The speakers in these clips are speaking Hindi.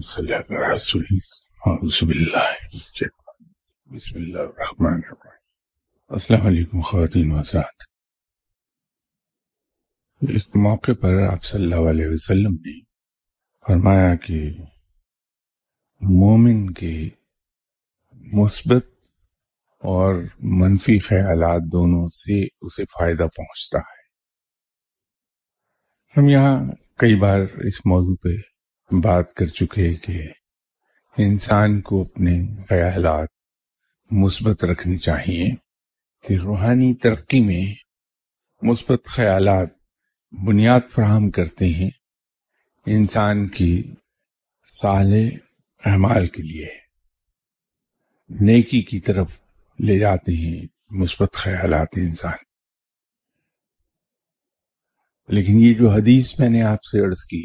صل على رسول بالله بسم الله الرحمن मौके पर आप सल्लल्लाहु अलैहि वसल्लम ने फरमाया कि मोमिन के मुस्बत और मनफी ख्याल दोनों से उसे फायदा पहुंचता है हम यहाँ कई बार इस मौजू पे बात कर चुके हैं कि इंसान को अपने ख्याल मुस्बत रखने चाहिए कि रूहानी तरक्की में मुस्बत ख्याल बुनियाद फ्राहम करते हैं इंसान की साल अहमाल के लिए नेकी की तरफ ले जाते हैं मुस्बत ख्याल इंसान लेकिन ये जो हदीस मैंने आपसे अर्ज की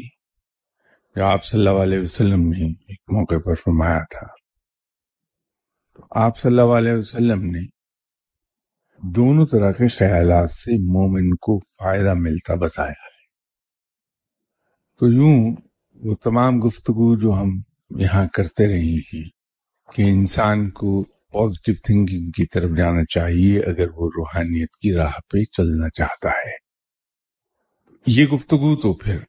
जो आप सल्लल्लाहु अलैहि वसल्लम ने एक मौके पर फरमाया था तो आप सल्लल्लाहु अलैहि वसल्लम ने दोनों तरह के ख्याल से मोमिन को फायदा मिलता बताया है तो यूं वो तमाम गुफ्तगु जो हम यहाँ करते रहे हैं कि इंसान को पॉजिटिव थिंकिंग की तरफ जाना चाहिए अगर वो रूहानियत की राह पे चलना चाहता है ये गुफ्तगु तो फिर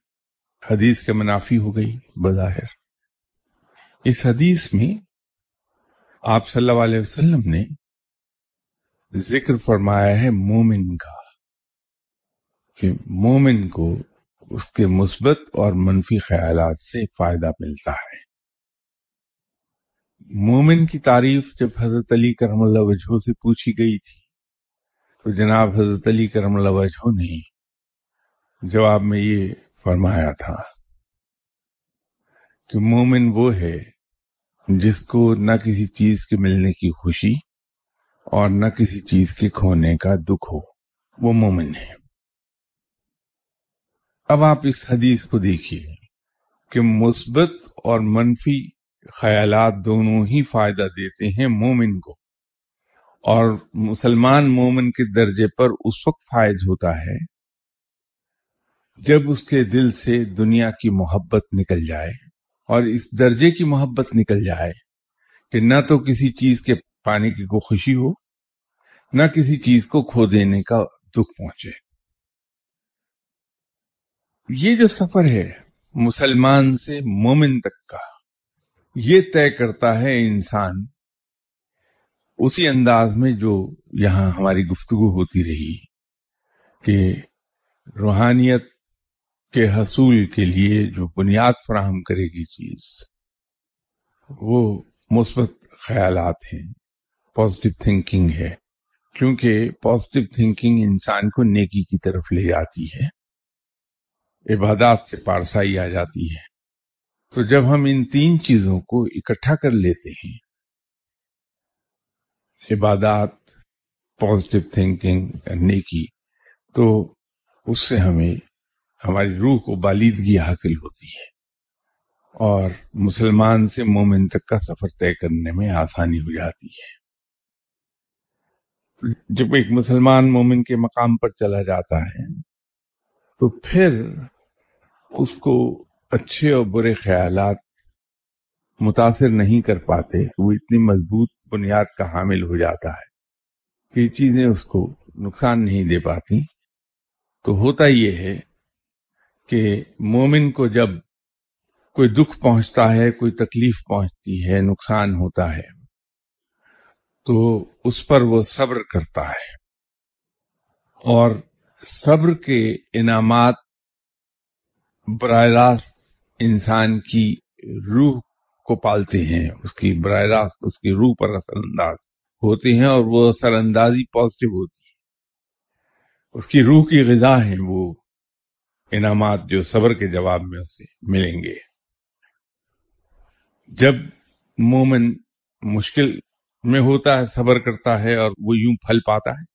हदीस के मुनाफी हो गई बज़ाहिर इस हदीस में आप सल्लल्लाहु अलैहि वसल्लम ने जिक्र फरमाया है मोमिन का कि मोमिन को उसके मुस्बत और मनफी ख्याल से फायदा मिलता है मोमिन की तारीफ जब हजरत अली करम वजहो से पूछी गई थी तो जनाब हजरत अली करम वजहो ने जवाब में ये फरमाया था कि मोमिन वो है जिसको न किसी चीज के मिलने की खुशी और न किसी चीज के खोने का दुख हो वो मोमिन है अब आप इस हदीस को देखिए कि मुस्बत और मनफी ख्यालात दोनों ही फायदा देते हैं मोमिन को और मुसलमान मोमिन के दर्जे पर उस वक्त फायज होता है जब उसके दिल से दुनिया की मोहब्बत निकल जाए और इस दर्जे की मोहब्बत निकल जाए कि ना तो किसी चीज के पाने की को खुशी हो ना किसी चीज को खो देने का दुख पहुंचे ये जो सफर है मुसलमान से मोमिन तक का ये तय करता है इंसान उसी अंदाज में जो यहां हमारी गुफ्तगु होती रही कि रूहानियत के हसूल के लिए जो बुनियाद फ्राहम करेगी चीज वो मुस्बत ख्याल हैं पॉजिटिव थिंकिंग है क्योंकि पॉजिटिव थिंकिंग इंसान को नेकी की तरफ ले जाती है इबादत से पारसाई आ जाती है तो जब हम इन तीन चीजों को इकट्ठा कर लेते हैं इबादत पॉजिटिव थिंकिंग नेकी तो उससे हमें हमारी रूह को बालीदगी हासिल होती है और मुसलमान से मोमिन तक का सफर तय करने में आसानी हो जाती है जब एक मुसलमान मोमिन के मकाम पर चला जाता है तो फिर उसको अच्छे और बुरे ख्याल मुतासर नहीं कर पाते तो वो इतनी मजबूत बुनियाद का हामिल हो जाता है कि चीजें उसको नुकसान नहीं दे पाती तो होता यह है कि मोमिन को जब कोई दुख पहुंचता है कोई तकलीफ पहुंचती है नुकसान होता है तो उस पर वो सब्र करता है और सब्र के इनामात बर रास्त इंसान की रूह को पालते हैं उसकी बर रास्त उसकी रूह पर असरअंदाज होते हैं और वो असरअंदाजी पॉजिटिव होती है उसकी रूह की गजा है वो इनामात जो सबर के जवाब में उसे मिलेंगे जब मोमिन मुश्किल में होता है सबर करता है और वो यूं फल पाता है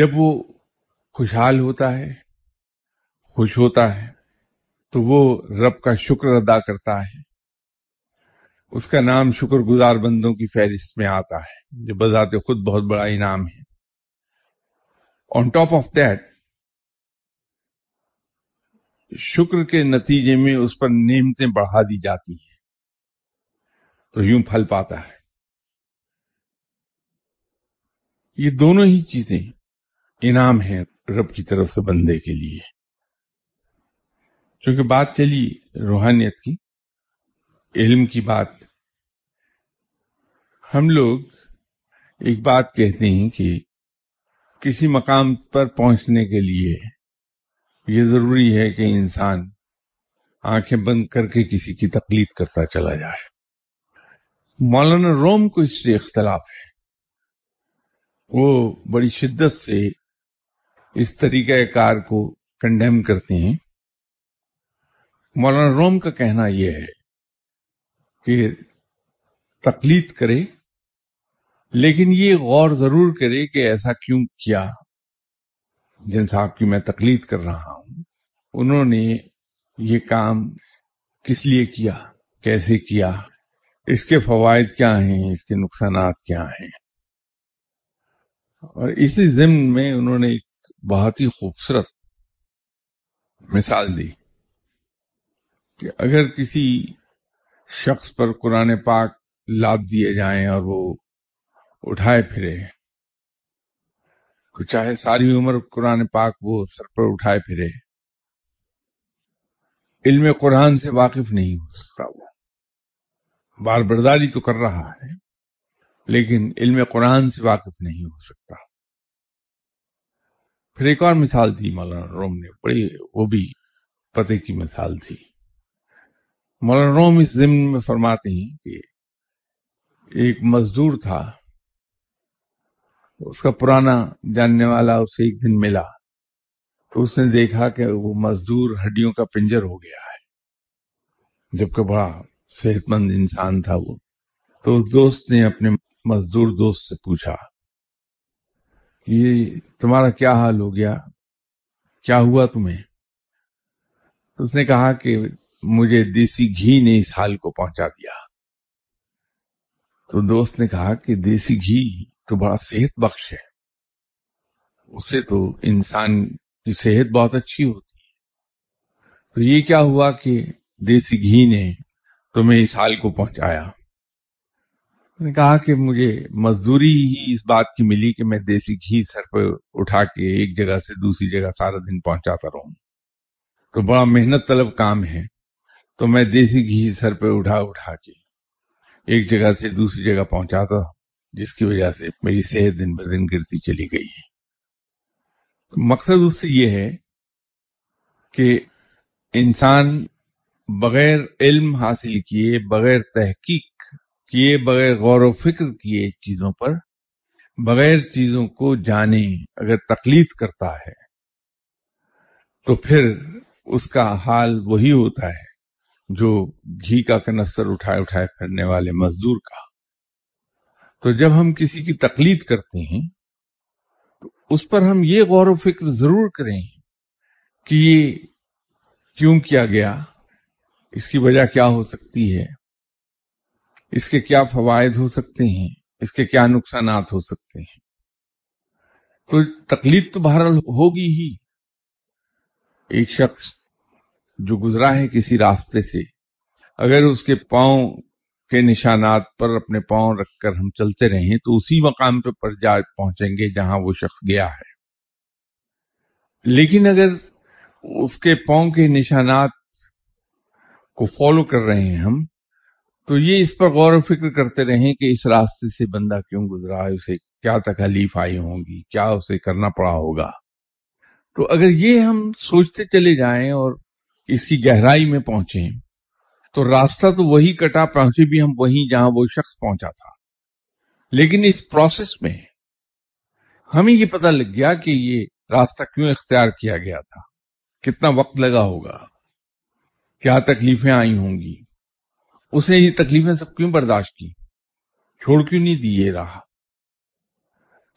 जब वो खुशहाल होता है खुश होता है तो वो रब का शुक्र अदा करता है उसका नाम शुक्रगुजार बंदों की फहरिस्त में आता है जो बजाते खुद बहुत बड़ा इनाम है ऑन टॉप ऑफ दैट शुक्र के नतीजे में उस पर नेमतें बढ़ा दी जाती हैं तो यूं फल पाता है ये दोनों ही चीजें इनाम है रब की तरफ से बंदे के लिए क्योंकि बात चली रूहानियत की इल्म की बात हम लोग एक बात कहते हैं कि किसी मकाम पर पहुंचने के लिए ये जरूरी है कि इंसान आंखें बंद करके किसी की तकलीद करता चला जाए मौलाना रोम को इससे इख्तलाफ है वो बड़ी शिद्दत से इस कार को कंडेम करते हैं मौलाना रोम का कहना यह है कि तकलीद करे लेकिन ये गौर जरूर करे कि ऐसा क्यों किया जिन साहब की मैं तकलीद कर रहा हूं उन्होंने ये काम किस लिए किया कैसे किया इसके फवायद क्या हैं इसके नुकसान क्या हैं और इसी जिम में उन्होंने एक बहुत ही खूबसूरत मिसाल दी कि अगर किसी शख्स पर कुरान पाक लाद दिए जाएं और वो उठाए फिरे चाहे सारी उम्र कुरान पाक वो सर पर उठाए फिरे इल्म कुरान से वाकिफ नहीं हो सकता वो बार बर्दारी तो कर रहा है लेकिन इल्म कुरान से वाकिफ नहीं हो सकता फिर एक और मिसाल थी मौलाना रोम ने बड़ी वो भी पते की मिसाल थी मौलाना रोम इस जिम्न में फरमाते हैं कि एक मजदूर था उसका पुराना जानने वाला उसे एक दिन मिला तो उसने देखा कि वो मजदूर हड्डियों का पिंजर हो गया है जबकि बड़ा सेहतमंद इंसान था वो तो उस दोस्त ने अपने मजदूर दोस्त से पूछा ये तुम्हारा क्या हाल हो गया क्या हुआ तुम्हें तो उसने कहा कि मुझे देसी घी ने इस हाल को पहुंचा दिया तो दोस्त ने कहा कि देसी घी तो बड़ा सेहत बख्श है उससे तो इंसान की सेहत बहुत अच्छी होती है तो ये क्या हुआ कि देसी घी ने तुम्हें इस हाल को पहुंचाया मैंने कहा कि मुझे मजदूरी ही इस बात की मिली कि मैं देसी घी सर पर उठा के एक जगह से दूसरी जगह सारा दिन पहुंचाता रहूं तो बड़ा मेहनत तलब काम है तो मैं देसी घी सर पर उठा उठा के एक जगह से दूसरी जगह पहुंचाता हूं जिसकी वजह से मेरी सेहत दिन ब दिन गिरती चली गई है तो मकसद उससे यह है कि इंसान बगैर इल्म हासिल किए बगैर तहकीक किए बगैर गौर व फिक्र किए चीजों पर बगैर चीजों को जाने अगर तकलीद करता है तो फिर उसका हाल वही होता है जो घी का कनस्तर उठाए उठाए फिरने वाले मजदूर का तो जब हम किसी की तकलीद करते हैं तो उस पर हम ये गौर व फिक्र जरूर करें कि ये क्यों किया गया इसकी वजह क्या हो सकती है इसके क्या फवायद हो सकते हैं इसके क्या नुकसान हो सकते हैं तो तकलीफ तो बहरहाल होगी ही एक शख्स जो गुजरा है किसी रास्ते से अगर उसके पांव के निशानात पर अपने पांव रखकर हम चलते रहें तो उसी मकाम पे पर जा पहुंचेंगे जहां वो शख्स गया है लेकिन अगर उसके पांव के निशानात को फॉलो कर रहे हैं हम तो ये इस पर गौर फिक्र करते रहें कि इस रास्ते से बंदा क्यों गुजरा है उसे क्या तकलीफ आई होंगी क्या उसे करना पड़ा होगा तो अगर ये हम सोचते चले जाएं और इसकी गहराई में पहुंचे तो रास्ता तो वही कटा पहुंचे भी हम वही जहां वो शख्स पहुंचा था लेकिन इस प्रोसेस में हमें ये पता लग गया कि ये रास्ता क्यों इख्तियार किया गया था कितना वक्त लगा होगा क्या तकलीफें आई होंगी उसने ये तकलीफें सब क्यों बर्दाश्त की छोड़ क्यों नहीं दी ये राह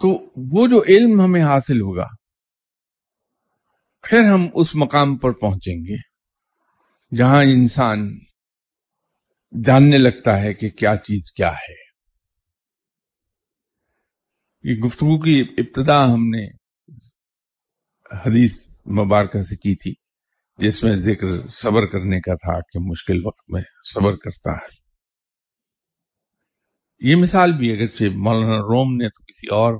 तो वो जो इल्म हमें हासिल होगा फिर हम उस मकाम पर पहुंचेंगे जहां इंसान जानने लगता है कि क्या चीज क्या है ये गुफ्तगु की इब्तदा हमने हदीस मुबारक से की थी जिसमें जिक्र सबर करने का था कि मुश्किल वक्त में सबर करता है ये मिसाल भी अगरचे मौलाना रोम ने तो किसी और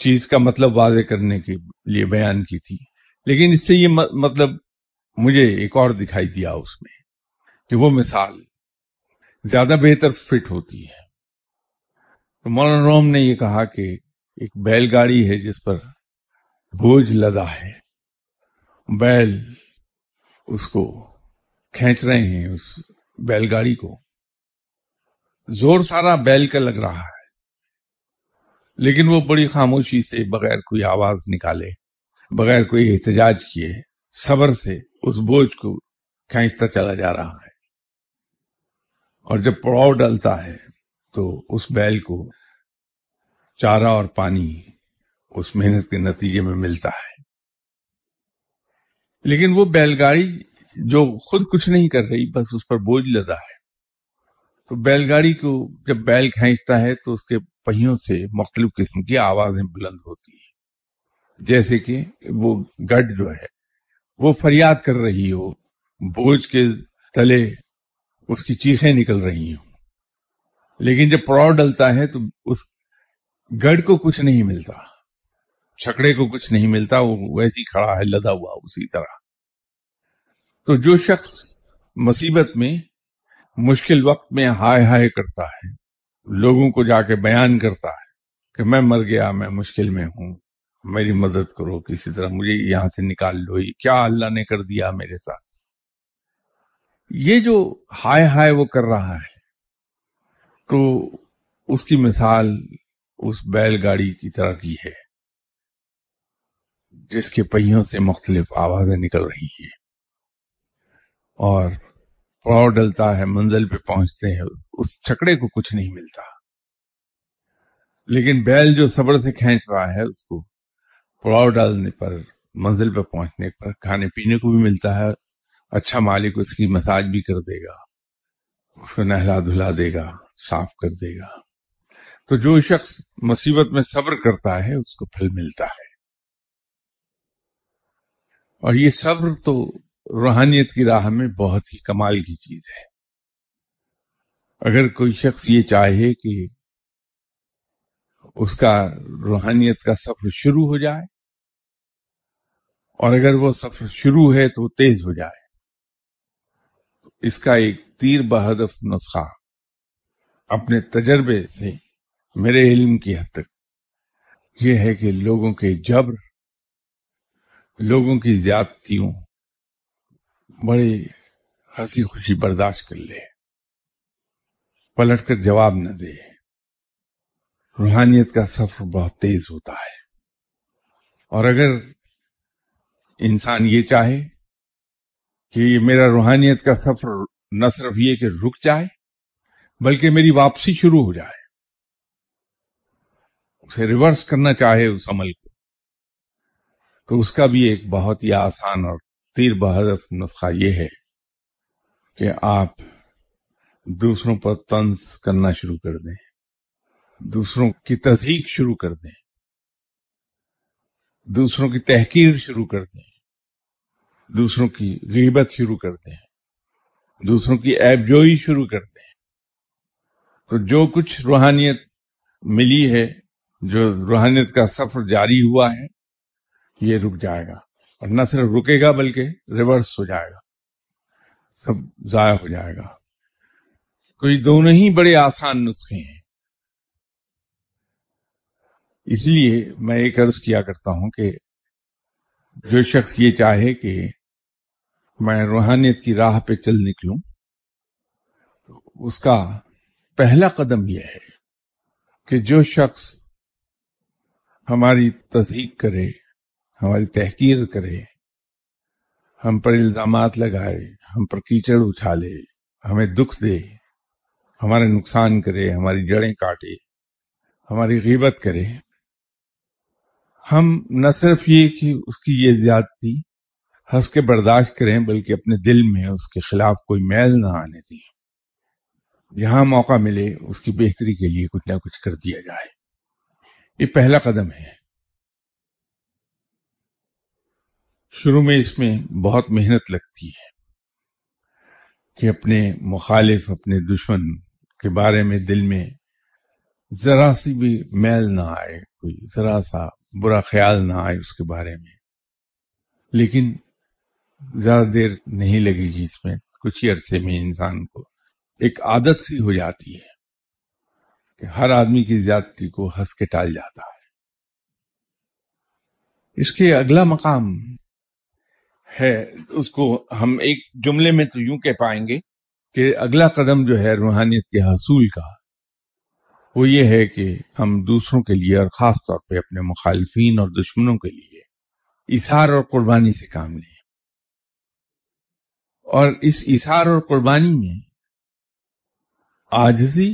चीज का मतलब वाजे करने के लिए बयान की थी लेकिन इससे ये मतलब मुझे एक और दिखाई दिया उसमें कि वो मिसाल ज्यादा बेहतर फिट होती है तो मौलाना रोम ने ये कहा कि एक बैलगाड़ी है जिस पर बोझ लदा है बैल उसको खींच रहे हैं उस बैलगाड़ी को जोर सारा बैल का लग रहा है लेकिन वो बड़ी खामोशी से बगैर कोई आवाज निकाले बगैर कोई एहतजाज किए सबर से उस बोझ को खींचता चला जा रहा है और जब पड़ाव डलता है तो उस बैल को चारा और पानी उस मेहनत के नतीजे में मिलता है लेकिन वो बैलगाड़ी जो खुद कुछ नहीं कर रही बस उस पर बोझ लदा है तो बैलगाड़ी को जब बैल खींचता है तो उसके पहियों से मुख्तलिफ किस्म की आवाजें बुलंद होती हैं जैसे कि वो गढ़ जो है वो फरियाद कर रही हो बोझ के तले उसकी चीखें निकल रही हैं लेकिन जब प्रौढ़ डलता है तो उस गढ़ को कुछ नहीं मिलता छकड़े को कुछ नहीं मिलता वो वैसी खड़ा है लदा हुआ उसी तरह तो जो शख्स मुसीबत में मुश्किल वक्त में हाय हाय करता है लोगों को जाके बयान करता है कि मैं मर गया मैं मुश्किल में हूं मेरी मदद करो किसी तरह मुझे यहां से निकाल लो ये क्या अल्लाह ने कर दिया मेरे साथ ये जो हाय हाय वो कर रहा है तो उसकी मिसाल उस बैलगाड़ी की तरह की है जिसके पहियों से मुख्तलिफ आवाजें निकल रही हैं और पड़ाव डलता है मंजिल पे पहुंचते हैं उस छकड़े को कुछ नहीं मिलता लेकिन बैल जो सब्र से खींच रहा है उसको पड़ाव डालने पर मंजिल पर पहुंचने पर खाने पीने को भी मिलता है अच्छा मालिक उसकी मसाज भी कर देगा उसको नहला धुला देगा साफ कर देगा तो जो शख्स मुसीबत में सब्र करता है उसको फल मिलता है और ये सब्र तो रूहानियत की राह में बहुत ही कमाल की चीज है अगर कोई शख्स ये चाहे कि उसका रूहानियत का सफर शुरू हो जाए और अगर वो सफर शुरू है तो तेज हो जाए इसका एक तीर बहादफ नुस्खा अपने तजर्बे से मेरे इल्म की हद तक यह है कि लोगों के जबर लोगों की ज्यादतियों बड़े हंसी खुशी बर्दाश्त कर ले पलट कर जवाब न दे रूहानियत का सफर बहुत तेज होता है और अगर इंसान ये चाहे कि मेरा रूहानियत का सफर न सिर्फ ये कि रुक जाए बल्कि मेरी वापसी शुरू हो जाए उसे रिवर्स करना चाहे उस अमल को तो उसका भी एक बहुत ही आसान और तीर बहादुर नुस्खा यह है कि आप दूसरों पर तंज करना शुरू कर दें दूसरों की तजीक शुरू कर दें दूसरों की तहकीर शुरू कर दें दूसरों की गिबत शुरू करते हैं दूसरों की ऐबजोई शुरू करते हैं तो जो कुछ रूहानियत मिली है जो रूहानियत का सफर जारी हुआ है ये रुक जाएगा और न सिर्फ रुकेगा बल्कि रिवर्स हो जाएगा सब जाया हो जाएगा तो ये दोनों ही बड़े आसान नुस्खे हैं इसलिए मैं एक अर्ज किया करता हूं कि जो शख्स ये चाहे कि मैं रूहानियत की राह पे चल निकलूं तो उसका पहला कदम यह है कि जो शख्स हमारी तस्दीक करे हमारी तहकीर करे हम पर इल्ज़ाम लगाए हम पर कीचड़ उछाले हमें दुख दे हमारे नुकसान करे हमारी जड़ें काटे हमारी गीबत करे हम न सिर्फ ये कि उसकी ये ज्यादती हंस के बर्दाश्त करें बल्कि अपने दिल में उसके खिलाफ कोई मैल ना आने दें जहां मौका मिले उसकी बेहतरी के लिए कुछ ना कुछ कर दिया जाए ये पहला कदम है शुरू में इसमें बहुत मेहनत लगती है कि अपने मुखालिफ अपने दुश्मन के बारे में दिल में जरा सी भी मैल ना आए कोई जरा सा बुरा ख्याल ना आए उसके बारे में लेकिन ज्यादा देर नहीं लगेगी इसमें कुछ ही अरसे में इंसान को एक आदत सी हो जाती है कि हर आदमी की ज्यादा को हंस के टाल जाता है इसके अगला मकाम है तो उसको हम एक जुमले में तो यूं कह पाएंगे कि अगला कदम जो है रूहानियत के हसूल का वो ये है कि हम दूसरों के लिए और ख़ास तौर पे अपने मुखालफी और दुश्मनों के लिए इशार और कुर्बानी से काम लें और इस इशार और कुर्बानी में आजजी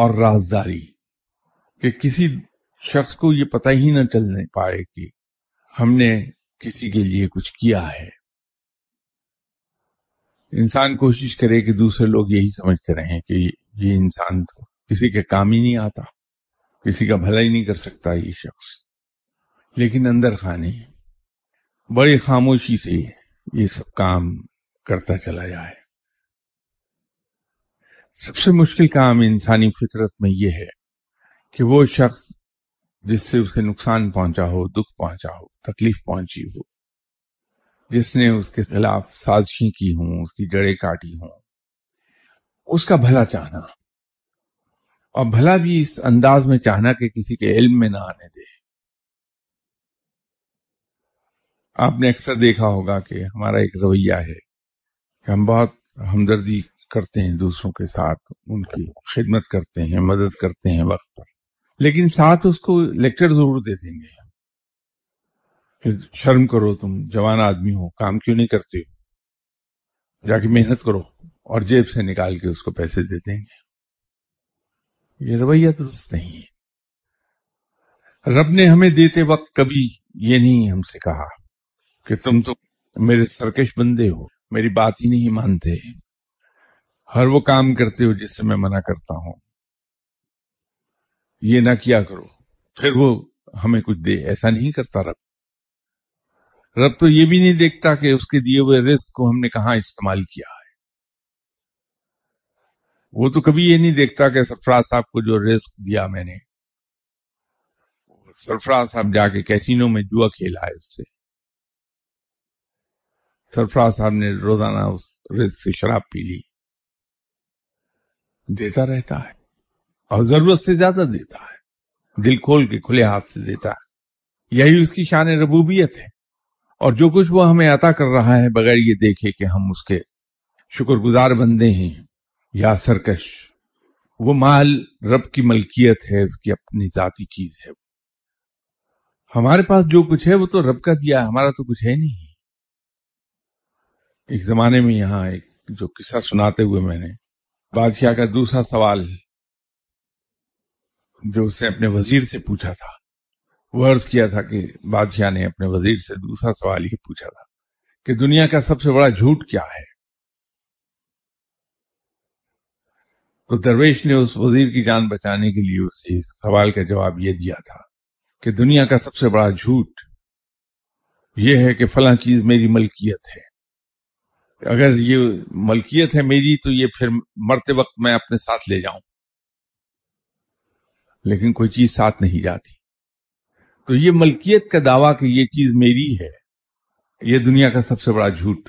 और राजदारी कि किसी शख्स को ये पता ही न चलने पाए कि हमने किसी के लिए कुछ किया है इंसान कोशिश करे कि दूसरे लोग यही समझते रहे कि ये इंसान तो किसी के काम ही नहीं आता किसी का भला ही नहीं कर सकता ये शख्स लेकिन अंदर खाने बड़ी खामोशी से ये सब काम करता चला जाए सबसे मुश्किल काम इंसानी फितरत में यह है कि वो शख्स जिससे उसे नुकसान पहुंचा हो दुख पहुंचा हो तकलीफ पहुंची हो जिसने उसके खिलाफ साजिशें की हों उसकी जड़ें काटी हों उसका भला चाहना और भला भी इस अंदाज में चाहना कि किसी के इल्म में ना आने दे आपने अक्सर देखा होगा कि हमारा एक रवैया है हम बहुत हमदर्दी करते हैं दूसरों के साथ उनकी खिदमत करते हैं मदद करते हैं वक्त पर लेकिन साथ उसको लेक्चर जरूर दे देंगे फिर शर्म करो तुम जवान आदमी हो काम क्यों नहीं करते हो जाके मेहनत करो और जेब से निकाल के उसको पैसे दे देंगे ये रवैया दुरुस्त नहीं है रब ने हमें देते वक्त कभी ये नहीं हमसे कहा कि तुम तो मेरे सरकश बंदे हो मेरी बात ही नहीं मानते हर वो काम करते हो जिससे मैं मना करता हूं ये ना किया करो फिर वो हमें कुछ दे ऐसा नहीं करता रब रब तो ये भी नहीं देखता कि उसके दिए हुए रिस्क को हमने कहा इस्तेमाल किया है वो तो कभी ये नहीं देखता कि सरफराज साहब को जो रिस्क दिया मैंने सरफराज साहब जाके कैसीनो में जुआ खेला है उससे सरफराज साहब ने रोजाना उस रिज से शराब पी ली देता रहता है और जरूरत से ज्यादा देता है दिल खोल के खुले हाथ से देता है यही उसकी शान रबूबियत है और जो कुछ वो हमें अता कर रहा है बगैर ये देखे कि हम उसके शुक्रगुजार बंदे हैं या सरकश वो माल रब की मलकियत है उसकी अपनी जाति चीज है हमारे पास जो कुछ है वो तो रब का दिया हमारा तो कुछ है नहीं एक जमाने में यहाँ एक जो किस्सा सुनाते हुए मैंने बादशाह का दूसरा सवाल जो उसने अपने वजीर से पूछा था वो अर्ज किया था कि बादशाह ने अपने वजीर से दूसरा सवाल ये पूछा था कि दुनिया का सबसे बड़ा झूठ क्या है तो दरवेश ने उस वजीर की जान बचाने के लिए उस इस सवाल का जवाब ये दिया था कि दुनिया का सबसे बड़ा झूठ यह है कि फला चीज मेरी मलकियत है अगर ये मलकियत है मेरी तो ये फिर मरते वक्त मैं अपने साथ ले जाऊं लेकिन कोई चीज साथ नहीं जाती तो ये मलकियत का दावा कि ये चीज मेरी है ये दुनिया का सबसे बड़ा झूठ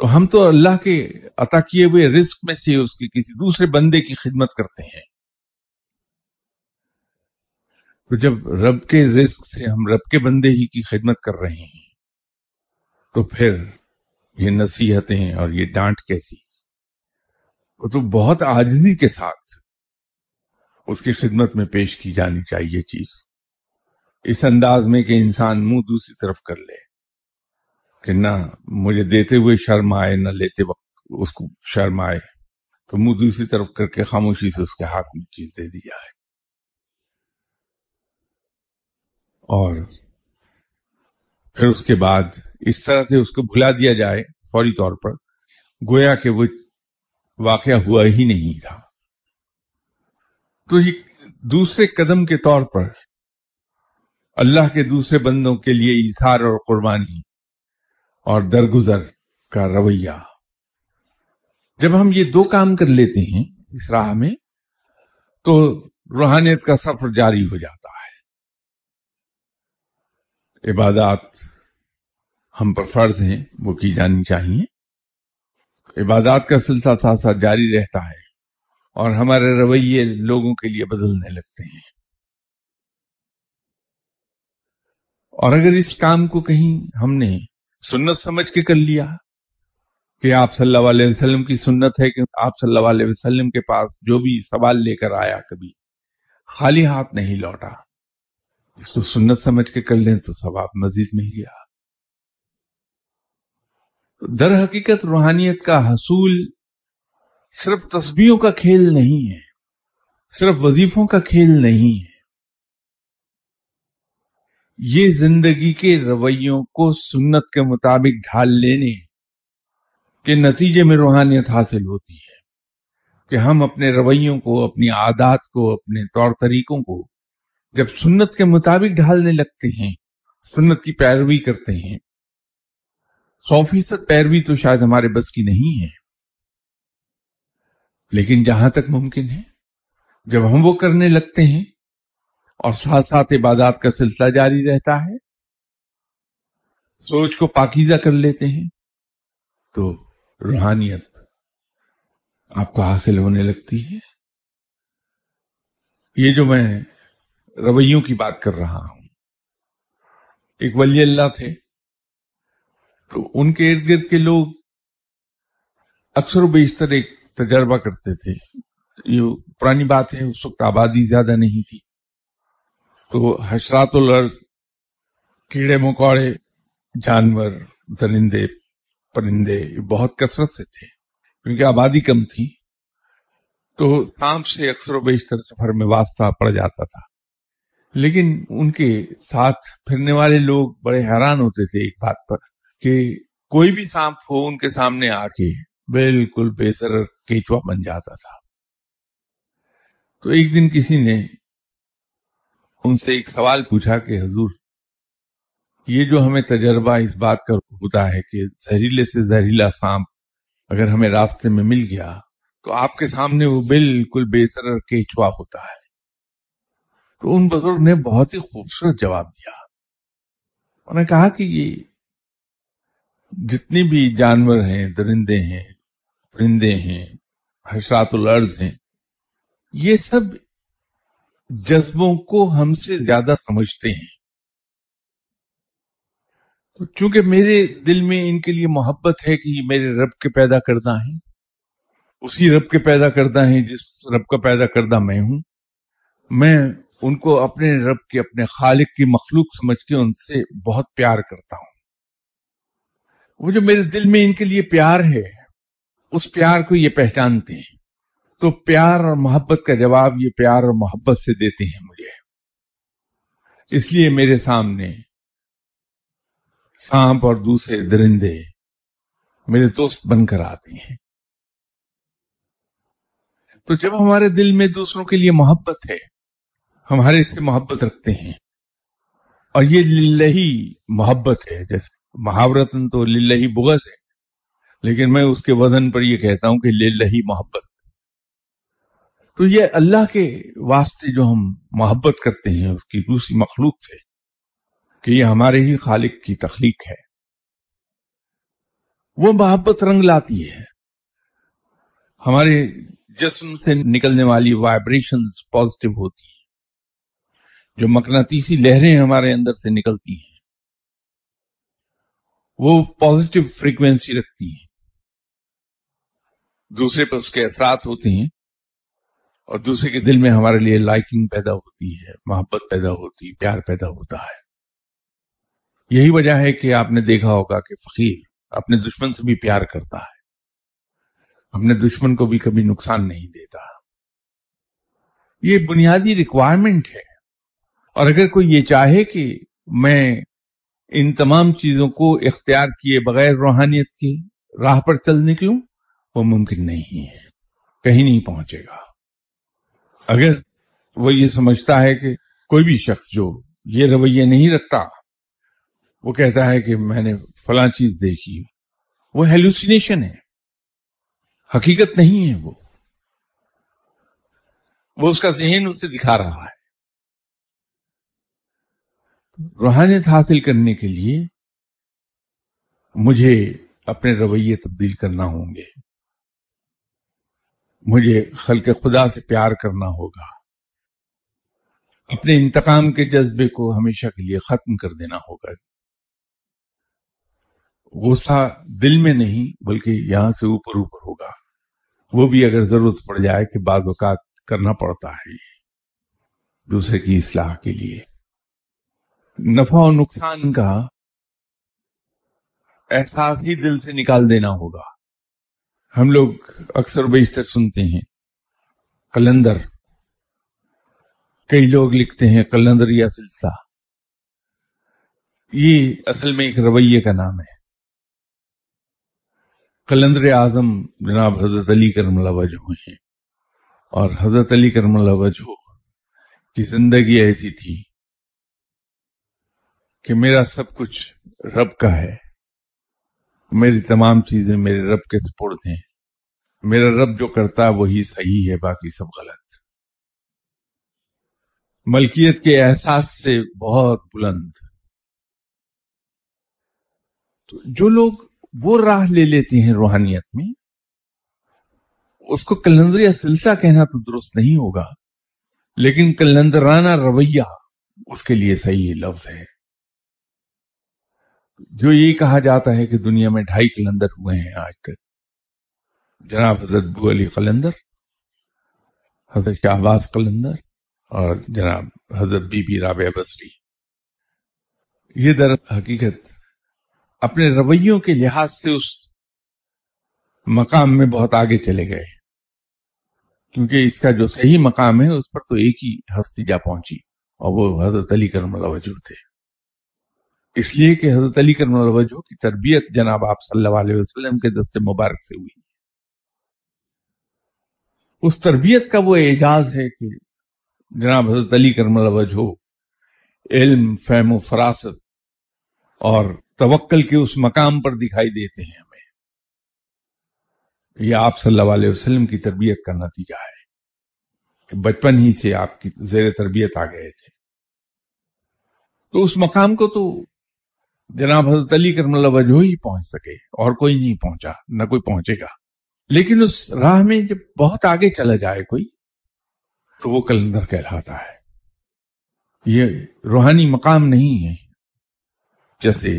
तो हम तो अल्लाह के अता किए हुए रिस्क में से उसके किसी दूसरे बंदे की खिदमत करते हैं तो जब रब के रिस्क से हम रब के बंदे ही की खिदमत कर रहे हैं तो फिर ये नसीहतें और ये डांट कैसी वो तो बहुत आजजी के साथ उसकी खिदमत में पेश की जानी चाहिए चीज इस अंदाज में कि इंसान मुंह दूसरी तरफ कर ले कि ना मुझे देते हुए शर्म आए ना लेते वक्त उसको शर्म आए तो मुंह दूसरी तरफ करके खामोशी से उसके हाथ में चीज दे दी जाए और फिर उसके बाद इस तरह से उसको भुला दिया जाए फौरी तौर पर गोया कि वो वाक़ हुआ ही नहीं था तो ये दूसरे कदम के तौर पर अल्लाह के दूसरे बंदों के लिए इशार और कुर्बानी और दरगुजर का रवैया जब हम ये दो काम कर लेते हैं इस राह में तो रूहानियत का सफर जारी हो जाता है इबादत हम पर फर्ज हैं वो की जानी चाहिए इबादत का सिलसिला साथ साथ जारी रहता है और हमारे रवैये लोगों के लिए बदलने लगते हैं और अगर इस काम को कहीं हमने सुन्नत समझ के कर लिया कि आप सल्लल्लाहु अलैहि वसल्लम की सुन्नत है कि आप सल्लल्लाहु अलैहि वसल्लम के पास जो भी सवाल लेकर आया कभी खाली हाथ नहीं लौटा इसको तो सुन्नत समझ के कर लें तो सवाब मजीद मिल गया तो दर हकीकत रूहानियत का हसूल सिर्फ तस्बियों का खेल नहीं है सिर्फ वजीफों का खेल नहीं है ये जिंदगी के रवैयों को सुन्नत के मुताबिक ढाल लेने के नतीजे में रूहानियत हासिल होती है कि हम अपने रवैयों को अपनी आदात को अपने तौर तरीकों को जब सुन्नत के मुताबिक ढालने लगते हैं सुन्नत की पैरवी करते हैं सौ फीसद पैरवी तो शायद हमारे बस की नहीं है लेकिन जहां तक मुमकिन है जब हम वो करने लगते हैं और साथ साथ इबादात का सिलसिला जारी रहता है सोच को पाकिजा कर लेते हैं तो रूहानियत आपको हासिल होने लगती है ये जो मैं रवैयों की बात कर रहा हूं एक वली अल्लाह थे तो उनके इर्द गिर्द के लोग अक्सर बेशतर एक तजर्बा करते थे ये पुरानी बात है उस वक्त आबादी ज्यादा नहीं थी तो हशरातुल कीड़े मकौड़े जानवर दरिंदे परिंदे बहुत कसरत से थे क्योंकि आबादी कम थी तो सांप से अक्सर बेशतर सफर में वास्ता पड़ जाता था लेकिन उनके साथ फिरने वाले लोग बड़े हैरान होते थे एक बात पर कि कोई भी सांप हो उनके सामने आके बिल्कुल बेसर केचवा बन जाता था तो एक दिन किसी ने उनसे एक सवाल पूछा कि हजूर ये जो हमें तजर्बा इस बात का होता है कि जहरीले से जहरीला सांप अगर हमें रास्ते में मिल गया तो आपके सामने वो बिल्कुल बेसर केचवा होता है तो उन बुजुर्ग ने बहुत ही खूबसूरत जवाब दिया उन्होंने कहा कि ये जितने भी जानवर हैं दरिंदे हैं परिंदे हैं हशरातुल अर्ज हैं ये सब जज्बों को हमसे ज्यादा समझते हैं तो चूंकि मेरे दिल में इनके लिए मोहब्बत है कि मेरे रब के पैदा करता है उसी रब के पैदा करता है जिस रब का पैदा करना मैं हूं मैं उनको अपने रब के अपने खालिक की मखलूक समझ के उनसे बहुत प्यार करता हूं वो जो मेरे दिल में इनके लिए प्यार है उस प्यार को ये पहचानते हैं तो प्यार और मोहब्बत का जवाब ये प्यार और मोहब्बत से देते हैं मुझे इसलिए मेरे सामने सांप और दूसरे दरिंदे मेरे दोस्त बनकर आते हैं तो जब हमारे दिल में दूसरों के लिए मोहब्बत है हमारे से मोहब्बत रखते हैं और ये लिल्लही मोहब्बत है जैसे महावरतन तो लिल्लही बुगज है लेकिन मैं उसके वजन पर यह कहता हूं कि लिल्लही मोहब्बत तो ये अल्लाह के वास्ते जो हम मोहब्बत करते हैं उसकी दूसरी मखलूक से कि ये हमारे ही खालिक की तख्लीक है वो मोहब्बत रंग लाती है हमारे जिसम से निकलने वाली वाइब्रेशंस पॉजिटिव होती है जो मकनातीसी लहरें हमारे अंदर से निकलती हैं वो पॉजिटिव फ्रीक्वेंसी रखती हैं दूसरे पर उसके असरात होते हैं और दूसरे के दिल में हमारे लिए लाइकिंग पैदा होती है मोहब्बत पैदा होती है प्यार पैदा होता है यही वजह है कि आपने देखा होगा कि फकीर अपने दुश्मन से भी प्यार करता है अपने दुश्मन को भी कभी नुकसान नहीं देता ये बुनियादी रिक्वायरमेंट है और अगर कोई ये चाहे कि मैं इन तमाम चीजों को इख्तियार किए बगैर रूहानियत की राह पर चल निकलूं वो मुमकिन नहीं है कहीं नहीं पहुंचेगा अगर वो ये समझता है कि कोई भी शख्स जो ये रवैये नहीं रखता वो कहता है कि मैंने फला चीज देखी वो हेलुसिनेशन है हकीकत नहीं है वो वो उसका जहन उसे दिखा रहा है रूहानियत हासिल करने के लिए मुझे अपने रवैये तब्दील करना होंगे मुझे खल के खुदा से प्यार करना होगा अपने इंतकाम के जज्बे को हमेशा के लिए खत्म कर देना होगा गुस्सा दिल में नहीं बल्कि यहां से ऊपर ऊपर होगा वो भी अगर जरूरत पड़ जाए कि बाद करना पड़ता है दूसरे की इसलाह के लिए नफा और नुकसान का एहसास ही दिल से निकाल देना होगा हम लोग अक्सर बेशतर सुनते हैं कलंदर कई लोग लिखते हैं कलंदर या सिलसिला ये असल में एक रवैये का नाम है कलंदर आजम जनाब हजरत अली करमला वजह हैं और हजरत अली करमला वजह की जिंदगी ऐसी थी कि मेरा सब कुछ रब का है मेरी तमाम चीजें मेरे रब के सपोर्ट हैं मेरा रब जो करता है वही सही है बाकी सब गलत मलकियत के एहसास से बहुत बुलंद तो जो लोग वो राह ले लेते हैं रूहानियत में उसको कलंदरिया सिलसा कहना तो दुरुस्त नहीं होगा लेकिन कलंदराना रवैया उसके लिए सही लफ्ज है जो ये कहा जाता है कि दुनिया में ढाई कलंदर हुए हैं आज तक जनाब हजरत बू अली कलंदर हजरत शाहबाज कलंदर और जनाब हजरत बीबी राबिया बसरी ये दर हकीकत अपने रवैयों के लिहाज से उस मकाम में बहुत आगे चले गए क्योंकि इसका जो सही मकाम है उस पर तो एक ही हस्ती जा पहुंची और वो हजरत अली करमला वजूद थे इसलिए कि हजरत अली करम जो की तरबियत जनाब आप वसल्लम के दस्ते मुबारक से हुई उस तरबियत का वो एजाज है कि जनाब हजरत अली करम जो इल्म फहम फरासत और तवक्ल के उस मकाम पर दिखाई देते हैं हमें यह आप सल्लल्लाहु वसल्लम की तरबियत का नतीजा है कि बचपन ही से आपकी जेर तरबियत आ गए थे तो उस मकाम को तो जनाब हजरत अली करमल्ला वजह ही पहुंच सके और कोई नहीं पहुंचा न कोई पहुंचेगा लेकिन उस राह में जब बहुत आगे चला जाए कोई तो वो कलंदर कहलाता है ये रूहानी मकाम नहीं है जैसे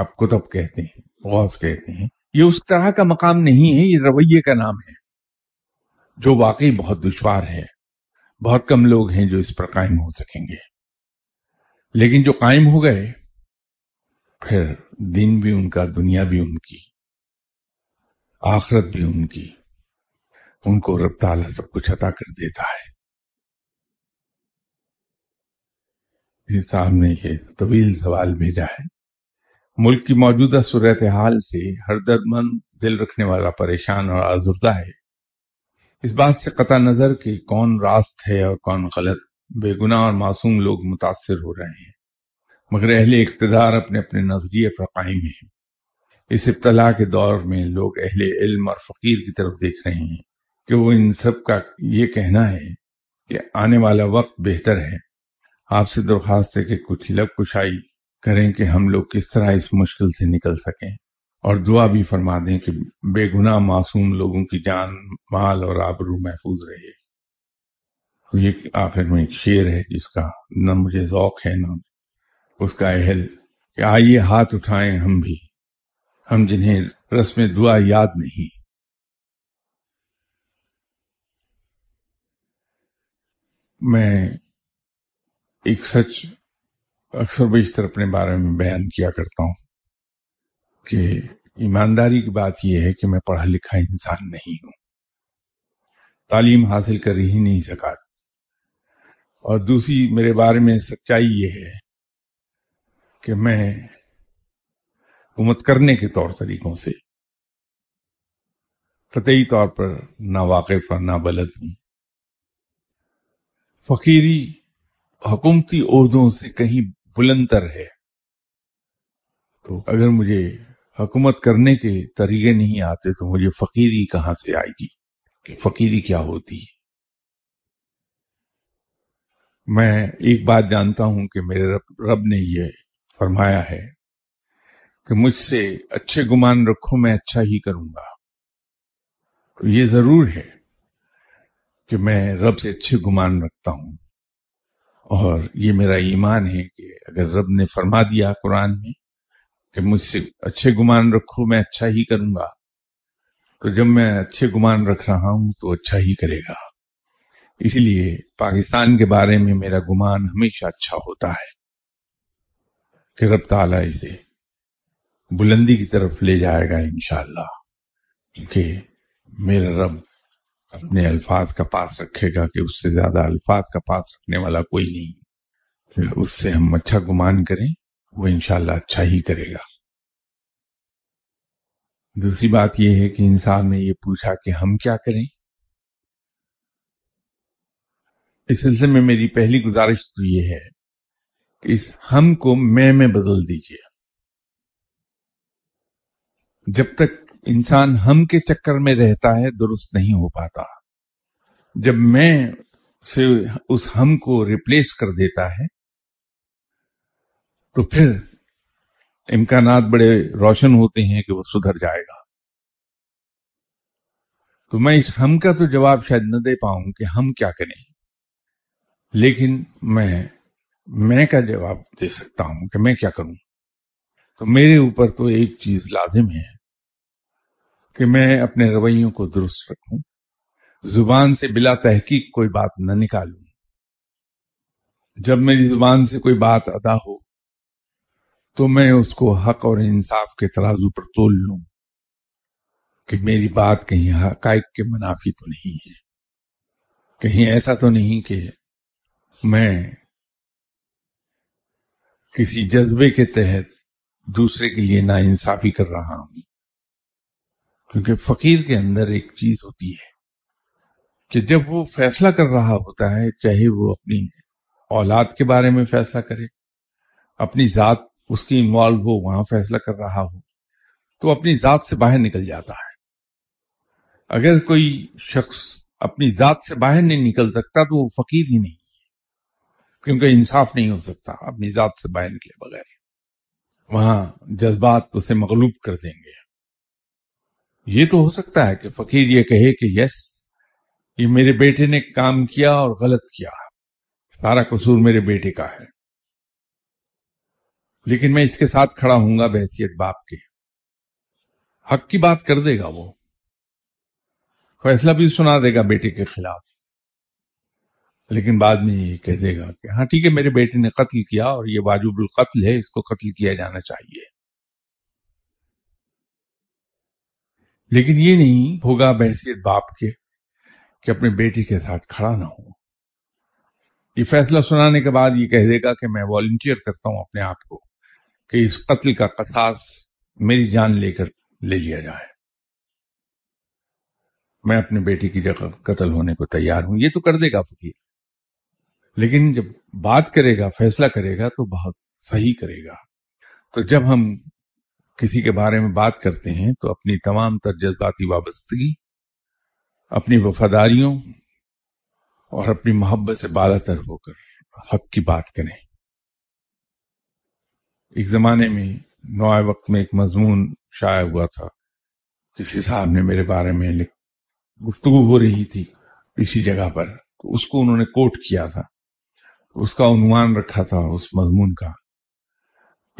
आप कुतब कहते हैं गौस कहते हैं ये उस तरह का मकाम नहीं है ये रवैये का नाम है जो वाकई बहुत दुश्वार है बहुत कम लोग हैं जो इस पर कायम हो सकेंगे लेकिन जो कायम हो गए फिर दिन भी उनका दुनिया भी उनकी आखरत भी उनकी उनको रब ताला सब कुछ अता कर देता है जी साहब ने ये तवील सवाल भेजा है मुल्क की मौजूदा सूरत हाल से हर दर्दमंद दिल रखने वाला परेशान और आजुर्दा है इस बात से कता नज़र कि कौन रास्त है और कौन गलत बेगुनाह और मासूम लोग मुतासर हो रहे हैं मगर अहले इकतदार अपने अपने नजरिए पर कायम है इस इब्तला के दौर में लोग अहले इल्म और फ़कीर की तरफ देख रहे हैं कि वो इन सब का ये कहना है कि आने वाला वक्त बेहतर है आपसे दरख्वास्त है कि कुछ लब कुशाई करें कि हम लोग किस तरह इस मुश्किल से निकल सकें और दुआ भी फरमा दें कि बेगुनाह मासूम लोगों की जान माल और आबरू महफूज रहे तो ये आखिर में एक शेर है जिसका न मुझे जौक है ना उसका अहल कि आइए हाथ उठाएं हम भी हम जिन्हें रस्म दुआ याद नहीं मैं एक सच अक्सर बेशतर अपने बारे में बयान किया करता हूं कि ईमानदारी की बात यह है कि मैं पढ़ा लिखा इंसान नहीं हूं तालीम हासिल कर ही नहीं सका और दूसरी मेरे बारे में सच्चाई यह है कि मैं हुकूमत करने के तौर तरीकों से कतई तौर पर ना वाकिफ और ना बलद हूं फकीरी हुकूमती उहदों से कहीं बुलंदर है तो अगर मुझे हुकूमत करने के तरीके नहीं आते तो मुझे फकीरी कहां से आएगी कि फकीरी क्या होती है मैं एक बात जानता हूं कि मेरे रब रब ने यह फरमाया है कि मुझसे अच्छे गुमान रखो मैं अच्छा ही करूंगा तो ये जरूर है कि मैं रब से अच्छे गुमान रखता हूं और ये मेरा ईमान है कि अगर रब ने फरमा दिया कुरान में कि मुझसे अच्छे गुमान रखो मैं अच्छा ही करूंगा तो जब मैं अच्छे गुमान रख रहा हूं तो अच्छा ही करेगा इसलिए पाकिस्तान के बारे में मेरा गुमान हमेशा अच्छा होता है कि रब ताला इसे बुलंदी की तरफ ले जाएगा इनशाला क्योंकि मेरा रब अपने अल्फाज का पास रखेगा कि उससे ज्यादा अल्फाज का पास रखने वाला कोई नहीं फिर उससे हम अच्छा गुमान करें वो इनशाला अच्छा ही करेगा दूसरी बात यह है कि इंसान ने ये पूछा कि हम क्या करें इस सिलसिले में मेरी पहली गुजारिश तो ये है इस हम को मैं में बदल दीजिए जब तक इंसान हम के चक्कर में रहता है दुरुस्त नहीं हो पाता जब मैं से उस हम को रिप्लेस कर देता है तो फिर इम्कानात बड़े रोशन होते हैं कि वो सुधर जाएगा तो मैं इस हम का तो जवाब शायद न दे पाऊं कि हम क्या करें लेकिन मैं मैं क्या जवाब दे सकता हूं कि मैं क्या करूं तो मेरे ऊपर तो एक चीज लाजिम है कि मैं अपने रवैयों को दुरुस्त रखूं जुबान से बिला तहकीक कोई बात न निकालू जब मेरी जुबान से कोई बात अदा हो तो मैं उसको हक और इंसाफ के तराजू पर तोल लूं कि मेरी बात कहीं हक के मुनाफी तो नहीं है कहीं ऐसा तो नहीं कि मैं किसी जज्बे के तहत दूसरे के लिए नाइंसाफी कर रहा हूं क्योंकि फकीर के अंदर एक चीज होती है कि जब वो फैसला कर रहा होता है चाहे वो अपनी औलाद के बारे में फैसला करे अपनी जात उसकी इन्वॉल्व हो वहां फैसला कर रहा हो तो अपनी जात से बाहर निकल जाता है अगर कोई शख्स अपनी जात से बाहर नहीं निकल सकता तो वो फकीर ही नहीं क्योंकि इंसाफ नहीं हो सकता अपनी जात से बाहर निकले बगैर वहां जज्बात उसे मगलूब कर देंगे ये तो हो सकता है कि फकीर ये कहे कि यस ये मेरे बेटे ने काम किया और गलत किया सारा कसूर मेरे बेटे का है लेकिन मैं इसके साथ खड़ा हूंगा बहसीत बाप के हक की बात कर देगा वो फैसला भी सुना देगा बेटे के खिलाफ लेकिन बाद में ये कह देगा कि हाँ ठीक है मेरे बेटे ने कत्ल किया और ये वाजुबुल कत्ल है इसको कत्ल किया जाना चाहिए लेकिन ये नहीं होगा बहसीत बाप के कि अपने बेटे के साथ खड़ा ना हो ये फैसला सुनाने के बाद ये कह देगा कि मैं वॉल्टियर करता हूं अपने आप को कि इस कत्ल का कसास मेरी जान लेकर ले लिया जाए मैं अपने बेटे की जगह कत्ल होने को तैयार हूं ये तो कर देगा फकीर लेकिन जब बात करेगा फैसला करेगा तो बहुत सही करेगा तो जब हम किसी के बारे में बात करते हैं तो अपनी तमाम तर जज्बाती वाबस्तगी अपनी वफादारियों और अपनी मोहब्बत से बालतर होकर हक की बात करें एक जमाने में नौ वक्त में एक मजमून शाया हुआ था किसी साहब ने मेरे बारे में गुफ्तु हो रही थी इसी जगह पर तो उसको उन्होंने कोट किया था उसका उन्वान रखा था उस मजमून का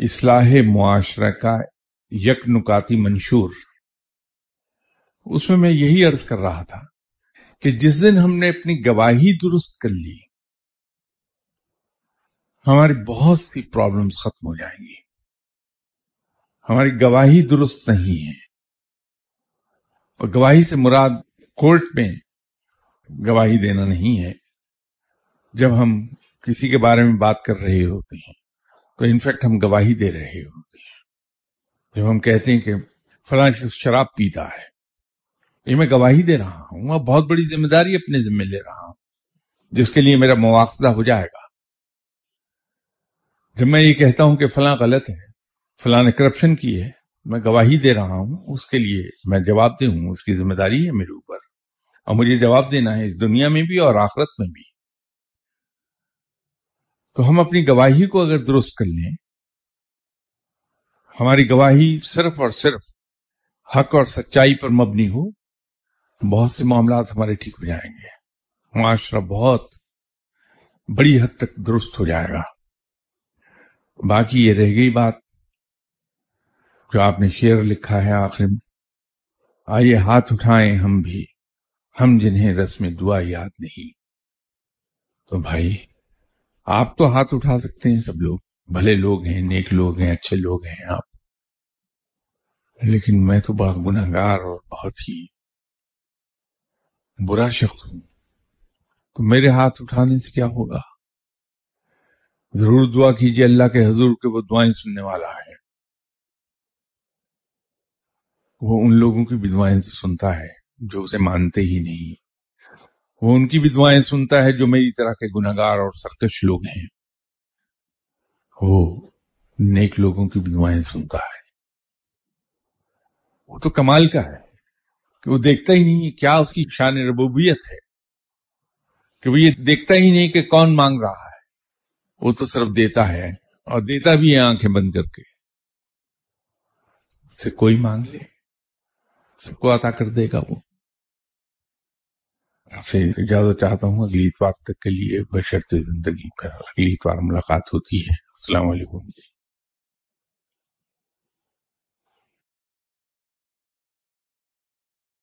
इसलाह मुआशरा का यक नुकाती मंशूर उसमें मैं यही अर्ज कर रहा था कि जिस दिन हमने अपनी गवाही दुरुस्त कर ली हमारी बहुत सी प्रॉब्लम्स खत्म हो जाएंगी हमारी गवाही दुरुस्त नहीं है और गवाही से मुराद कोर्ट में गवाही देना नहीं है जब हम किसी के बारे में बात कर रहे होते हैं तो इनफैक्ट हम गवाही दे रहे होते हैं जब हम कहते हैं कि फला शराब पीता है ये मैं गवाही दे रहा हूं मैं बहुत बड़ी जिम्मेदारी अपने जिम्मे ले रहा हूं जिसके लिए मेरा मुआवजा हो जाएगा जब मैं ये कहता हूं कि फला गलत है फला ने करप्शन की है मैं गवाही दे रहा हूं उसके लिए मैं जवाब दे हूं उसकी जिम्मेदारी है मेरे ऊपर और मुझे जवाब देना है इस दुनिया में भी और आखरत में भी तो हम अपनी गवाही को अगर दुरुस्त कर लें हमारी गवाही सिर्फ और सिर्फ हक और सच्चाई पर मबनी हो बहुत से मामला हमारे ठीक हो जाएंगे माशरा बहुत बड़ी हद तक दुरुस्त हो जाएगा बाकी ये रह गई बात जो आपने शेर लिखा है आखिर में आइए हाथ उठाएं हम भी हम जिन्हें रस्म दुआ याद नहीं तो भाई आप तो हाथ उठा सकते हैं सब लोग भले लोग हैं नेक लोग हैं अच्छे लोग हैं आप लेकिन मैं तो बहुत गुनागार और बहुत ही बुरा शख्स हूं तो मेरे हाथ उठाने से क्या होगा जरूर दुआ कीजिए अल्लाह के हजूर के वो दुआएं सुनने वाला है वो उन लोगों की भी दुआएं सुनता है जो उसे मानते ही नहीं वो उनकी भी दुआएं सुनता है जो मेरी तरह के गुनागार और सरकश लोग हैं वो नेक लोगों की भी दुआएं सुनता है वो तो कमाल का है कि वो देखता ही नहीं क्या उसकी शान रबूबियत है कि वो ये देखता ही नहीं कि कौन मांग रहा है वो तो सिर्फ देता है और देता भी है आंखें बंद करके उससे कोई मांग ले सबको अता कर देगा वो आपसे इजाजत चाहता हूँ अगली इतवार तक के लिए बशरते जिंदगी पर अगली इतवार मुलाकात होती है असला